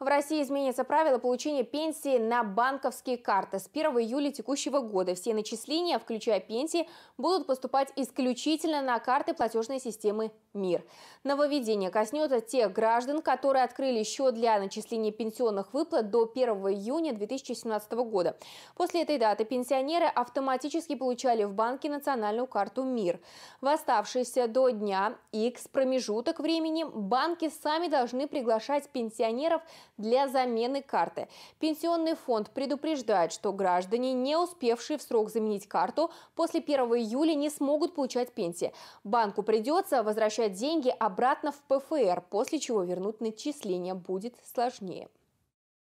В России изменятся правила получения пенсии на банковские карты. С 1 июля текущего года все начисления, включая пенсии, будут поступать исключительно на карты платежной системы МИР. Нововведение коснется тех граждан, которые открыли счет для начисления пенсионных выплат до 1 июня 2017 года. После этой даты пенсионеры автоматически получали в банке национальную карту МИР. В оставшиеся до дня X промежуток времени банки сами должны приглашать пенсионеров для замены карты. Пенсионный фонд предупреждает, что граждане, не успевшие в срок заменить карту, после 1 июля не смогут получать пенсии. Банку придется возвращать деньги обратно в ПФР, после чего вернуть начисление будет сложнее.